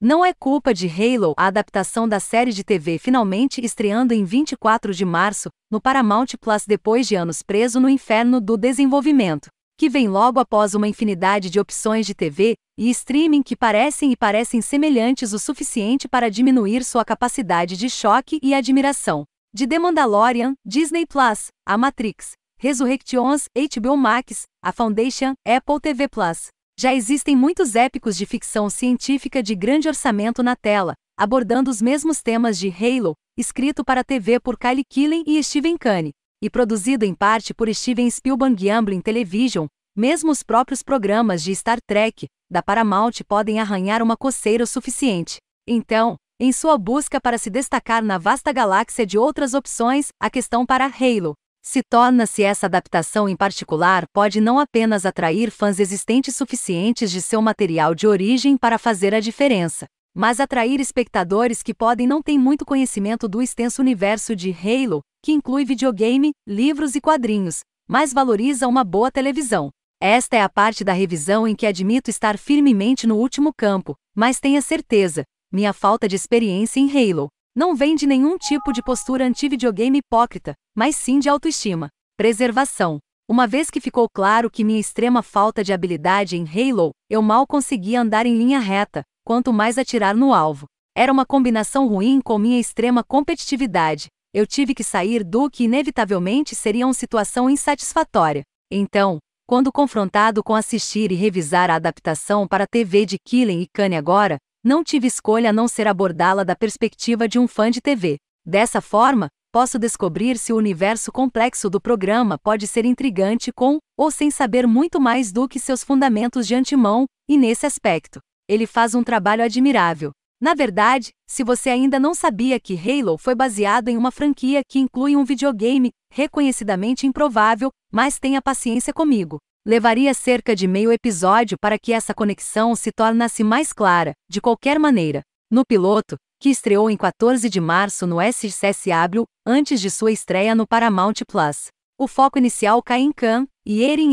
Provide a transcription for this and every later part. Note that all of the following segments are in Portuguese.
Não é culpa de Halo a adaptação da série de TV finalmente estreando em 24 de março, no Paramount Plus depois de anos preso no inferno do desenvolvimento, que vem logo após uma infinidade de opções de TV e streaming que parecem e parecem semelhantes o suficiente para diminuir sua capacidade de choque e admiração. De The Mandalorian, Disney Plus, A Matrix, Resurrections, HBO Max, A Foundation, Apple TV Plus. Já existem muitos épicos de ficção científica de grande orçamento na tela, abordando os mesmos temas de Halo, escrito para TV por Kylie Killen e Steven Kane, e produzido em parte por Steven Spielberg e Amblin Television, mesmo os próprios programas de Star Trek, da Paramount podem arranhar uma coceira o suficiente. Então, em sua busca para se destacar na vasta galáxia de outras opções, a questão para Halo se torna-se essa adaptação em particular pode não apenas atrair fãs existentes suficientes de seu material de origem para fazer a diferença, mas atrair espectadores que podem não ter muito conhecimento do extenso universo de Halo, que inclui videogame, livros e quadrinhos, mas valoriza uma boa televisão. Esta é a parte da revisão em que admito estar firmemente no último campo, mas tenha certeza, minha falta de experiência em Halo não vem de nenhum tipo de postura anti-videogame hipócrita, mas sim de autoestima. Preservação. Uma vez que ficou claro que minha extrema falta de habilidade em Halo, eu mal conseguia andar em linha reta, quanto mais atirar no alvo. Era uma combinação ruim com minha extrema competitividade. Eu tive que sair do que inevitavelmente seria uma situação insatisfatória. Então, quando confrontado com assistir e revisar a adaptação para TV de Killing e Kane agora, não tive escolha a não ser abordá-la da perspectiva de um fã de TV. Dessa forma, posso descobrir se o universo complexo do programa pode ser intrigante com ou sem saber muito mais do que seus fundamentos de antemão, e nesse aspecto, ele faz um trabalho admirável. Na verdade, se você ainda não sabia que Halo foi baseado em uma franquia que inclui um videogame, reconhecidamente improvável, mas tenha paciência comigo. Levaria cerca de meio episódio para que essa conexão se tornasse mais clara, de qualquer maneira. No piloto, que estreou em 14 de março no SCSW, antes de sua estreia no Paramount Plus. O foco inicial cai em Khan,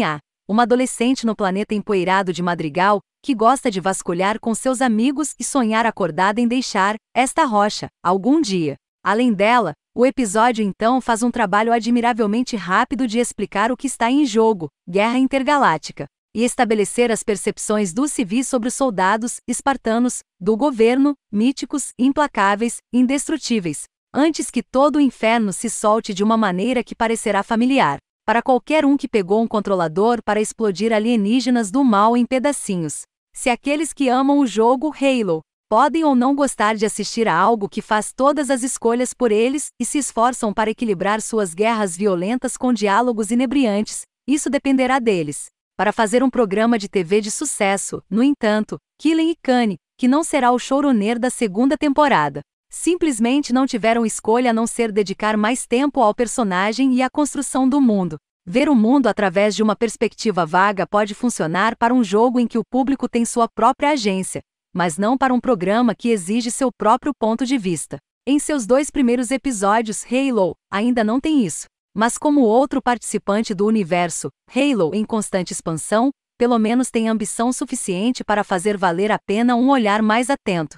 A, uma adolescente no planeta empoeirado de Madrigal, que gosta de vasculhar com seus amigos e sonhar acordada em deixar esta rocha algum dia. Além dela, o episódio então faz um trabalho admiravelmente rápido de explicar o que está em jogo, guerra intergaláctica, e estabelecer as percepções dos civis sobre os soldados, espartanos, do governo, míticos, implacáveis, indestrutíveis, antes que todo o inferno se solte de uma maneira que parecerá familiar, para qualquer um que pegou um controlador para explodir alienígenas do mal em pedacinhos. Se aqueles que amam o jogo Halo podem ou não gostar de assistir a algo que faz todas as escolhas por eles e se esforçam para equilibrar suas guerras violentas com diálogos inebriantes, isso dependerá deles. Para fazer um programa de TV de sucesso, no entanto, Killen e Kanye, que não será o showrunner da segunda temporada, simplesmente não tiveram escolha a não ser dedicar mais tempo ao personagem e à construção do mundo. Ver o mundo através de uma perspectiva vaga pode funcionar para um jogo em que o público tem sua própria agência, mas não para um programa que exige seu próprio ponto de vista. Em seus dois primeiros episódios, Halo ainda não tem isso. Mas, como outro participante do universo, Halo em constante expansão, pelo menos tem ambição suficiente para fazer valer a pena um olhar mais atento.